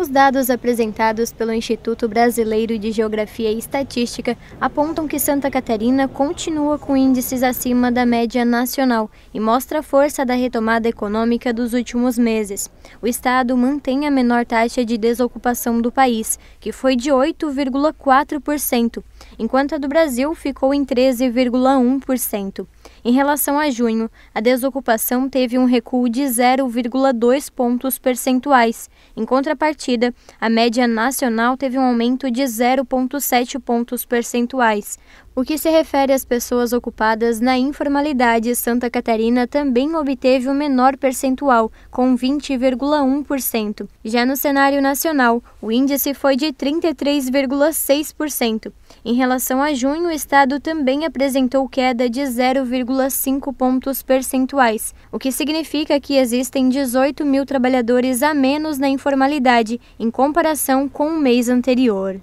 Os dados apresentados pelo Instituto Brasileiro de Geografia e Estatística apontam que Santa Catarina continua com índices acima da média nacional e mostra a força da retomada econômica dos últimos meses. O estado mantém a menor taxa de desocupação do país, que foi de 8,4%, enquanto a do Brasil ficou em 13,1%. Em relação a junho, a desocupação teve um recuo de 0,2 pontos percentuais. Em contrapartida, a média nacional teve um aumento de 0,7 pontos percentuais. O que se refere às pessoas ocupadas na informalidade, Santa Catarina também obteve o menor percentual, com 20,1%. Já no cenário nacional, o índice foi de 33,6%. Em relação a junho, o estado também apresentou queda de 0,5 pontos percentuais, o que significa que existem 18 mil trabalhadores a menos na informalidade, em comparação com o mês anterior.